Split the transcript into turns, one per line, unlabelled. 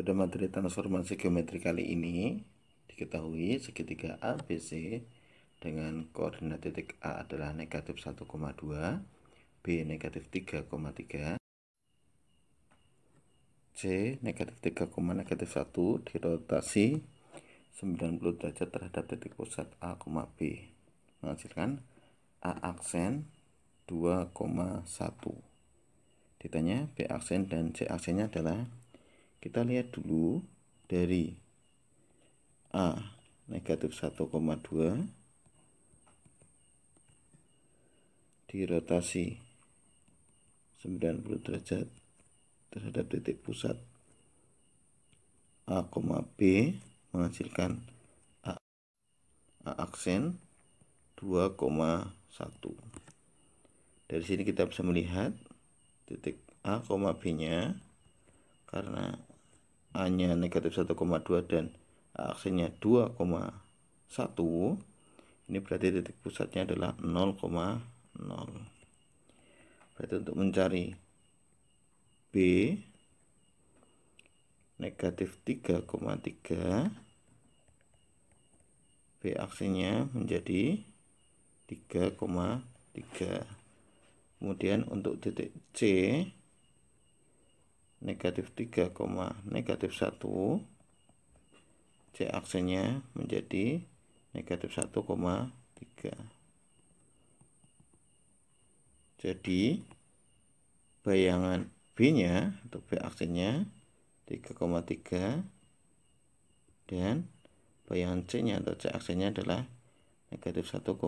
Pada materi transformasi geometri kali ini diketahui segitiga ABC dengan koordinat titik A adalah negatif 1,2, B negatif 3,3, C negatif 3, negatif 1 dirotasi 90 derajat terhadap titik pusat A, B menghasilkan A aksen 2,1 ditanya B aksen dan C aksennya adalah kita lihat dulu dari A negatif 1,2 dirotasi 90 derajat terhadap titik pusat A, B menghasilkan A, A aksen 2,1 dari sini kita bisa melihat titik A, B nya karena A-nya negatif 1,2 dan aksinya 2,1 ini berarti titik pusatnya adalah 0,0 berarti untuk mencari B negatif 3,3 B aksinya menjadi 3,3 kemudian untuk titik C negatif 3, negatif 1 C aksennya menjadi negatif 1,3 jadi bayangan B nya atau B aksennya 3,3 dan bayangan C nya atau C aksennya adalah negatif 1,3